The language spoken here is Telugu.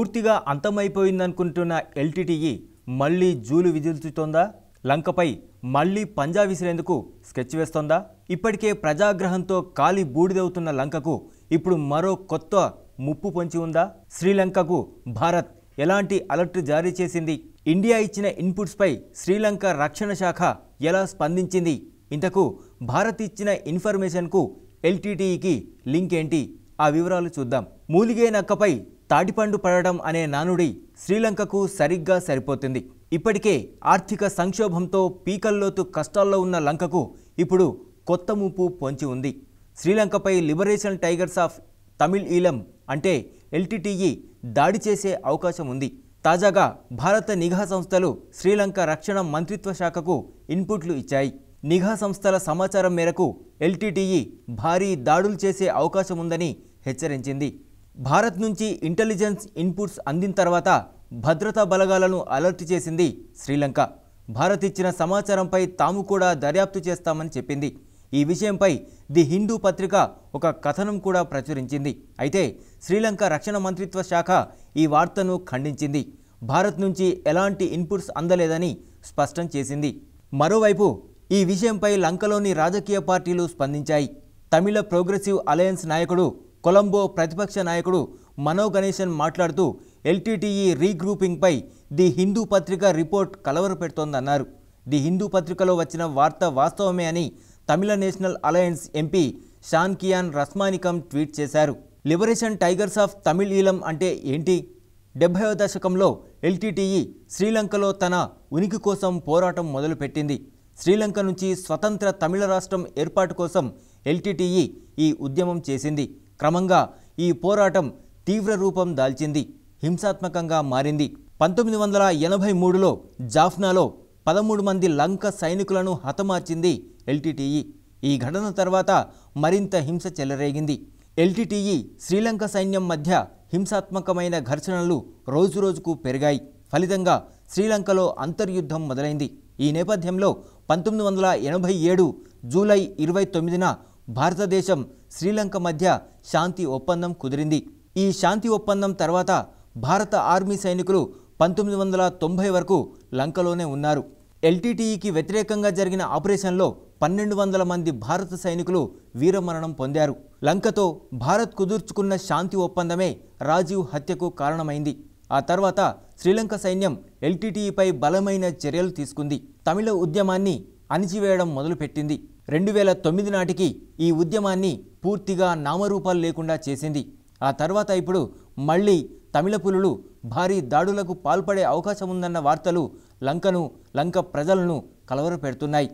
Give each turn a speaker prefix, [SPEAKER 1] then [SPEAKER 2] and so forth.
[SPEAKER 1] పూర్తిగా అంతమైపోయిందనుకుంటున్న ఎల్టీటీఈ మళ్లీ జూలు విదిల్చుతోందా లంకపై మళ్లీ పంజా విసిరేందుకు స్కెచ్ వేస్తోందా ఇప్పటికే ప్రజాగ్రహంతో కాలి బూడిదవుతున్న లంకకు ఇప్పుడు మరో కొత్త ముప్పు పొంచి ఉందా శ్రీలంకకు భారత్ ఎలాంటి అలర్ట్ జారీ చేసింది ఇండియా ఇచ్చిన ఇన్పుట్స్పై శ్రీలంక రక్షణ శాఖ ఎలా స్పందించింది ఇంతకు భారత్ ఇచ్చిన ఇన్ఫర్మేషన్కు ఎల్టీటీఈకి లింక్ ఏంటి ఆ వివరాలు చూద్దాం మూలిగే నక్కపై తాటిపండు పడడం అనే నానుడి శ్రీలంకకు సరిగ్గా సరిపోతుంది ఇప్పటికే ఆర్థిక సంక్షోభంతో పీకల్లోతు కష్టాల్లో ఉన్న లంకకు ఇప్పుడు కొత్త ముప్పు పొంచి ఉంది శ్రీలంకపై Liberation Tigers of Tamil Eelam అంటే ఎల్టీటీఈ దాడి చేసే అవకాశం ఉంది తాజాగా భారత నిఘా సంస్థలు శ్రీలంక రక్షణ మంత్రిత్వ శాఖకు ఇన్పుట్లు ఇచ్చాయి నిఘా సంస్థల సమాచారం మేరకు ఎల్టీటీఈ భారీ దాడులు చేసే అవకాశం ఉందని హెచ్చరించింది భారత్ నుంచి ఇంటెలిజెన్స్ ఇన్పుట్స్ అందిన తర్వాత భద్రతా బలగాలను అలర్ట్ చేసింది శ్రీలంక భారత్ ఇచ్చిన సమాచారంపై తాము కూడా దర్యాప్తు చేస్తామని చెప్పింది ఈ విషయంపై ది హిందూ పత్రిక ఒక కథనం కూడా ప్రచురించింది అయితే శ్రీలంక రక్షణ మంత్రిత్వ శాఖ ఈ వార్తను ఖండించింది భారత్ నుంచి ఎలాంటి ఇన్పుట్స్ అందలేదని స్పష్టం చేసింది మరోవైపు ఈ విషయంపై లంకలోని రాజకీయ పార్టీలు స్పందించాయి తమిళ ప్రోగ్రెసివ్ అలయన్స్ నాయకుడు కొలంబో ప్రతిపక్ష నాయకుడు మనో గణేశన్ మాట్లాడుతూ ఎల్టీటీఈ రీగ్రూపింగ్పై ది హిందూ పత్రిక రిపోర్ట్ కలవరపెడుతోందన్నారు ది హిందూ పత్రికలో వచ్చిన వార్త వాస్తవమే అని Tamil National Alliance MP Shanakiyan Rasamanickam tweet చేశారు Liberation Tigers of Tamil Eelam అంటే ఏంటి డెబ్బైవ దశకంలో ఎల్టీటీఈ శ్రీలంకలో తన ఉనికి కోసం పోరాటం మొదలుపెట్టింది శ్రీలంక నుంచి స్వతంత్ర తమిళ రాష్ట్రం ఏర్పాటు కోసం ఎల్టీటీఈ ఈ ఉద్యమం చేసింది క్రమంగా ఈ పోరాటం తీవ్ర రూపం దాల్చింది హింసాత్మకంగా మారింది పంతొమ్మిది వందల ఎనభై మూడులో జాఫ్నాలో పదమూడు మంది లంక సైనికులను హతమార్చింది ఎల్టీటీఈ ఈ ఘటన తర్వాత మరింత హింస చెలరేగింది ఎల్టీటీఈ శ్రీలంక సైన్యం మధ్య హింసాత్మకమైన ఘర్షణలు రోజురోజుకు పెరిగాయి ఫలితంగా శ్రీలంకలో అంతర్యుద్ధం మొదలైంది ఈ నేపథ్యంలో పంతొమ్మిది వందల ఎనభై ఏడు జూలై ఇరవై తొమ్మిదిన భారతదేశం శ్రీలంక మధ్య శాంతి ఒప్పందం కుదిరింది ఈ శాంతి ఒప్పందం తర్వాత భారత ఆర్మీ సైనికులు పంతొమ్మిది వందల తొంభై వరకు లంకలోనే ఉన్నారు ఎల్టీటీఈకి వ్యతిరేకంగా జరిగిన ఆపరేషన్లో పన్నెండు వందల మంది భారత సైనికులు వీరమరణం పొందారు లంకతో భారత్ కుదుర్చుకున్న శాంతి ఒప్పందమే రాజీవ్ హత్యకు కారణమైంది ఆ తర్వాత శ్రీలంక సైన్యం ఎల్టీటీఈపై బలమైన చర్యలు తీసుకుంది తమిళ ఉద్యమాన్ని అణిచివేయడం మొదలుపెట్టింది రెండు వేల తొమ్మిది నాటికి ఈ ఉద్యమాన్ని పూర్తిగా నామరూపాలు లేకుండా చేసింది ఆ తర్వాత ఇప్పుడు మళ్ళీ తమిళ పులులు భారీ దాడులకు పాల్పడే అవకాశం ఉందన్న వార్తలు లంకను లంక ప్రజలను కలవరపెడుతున్నాయి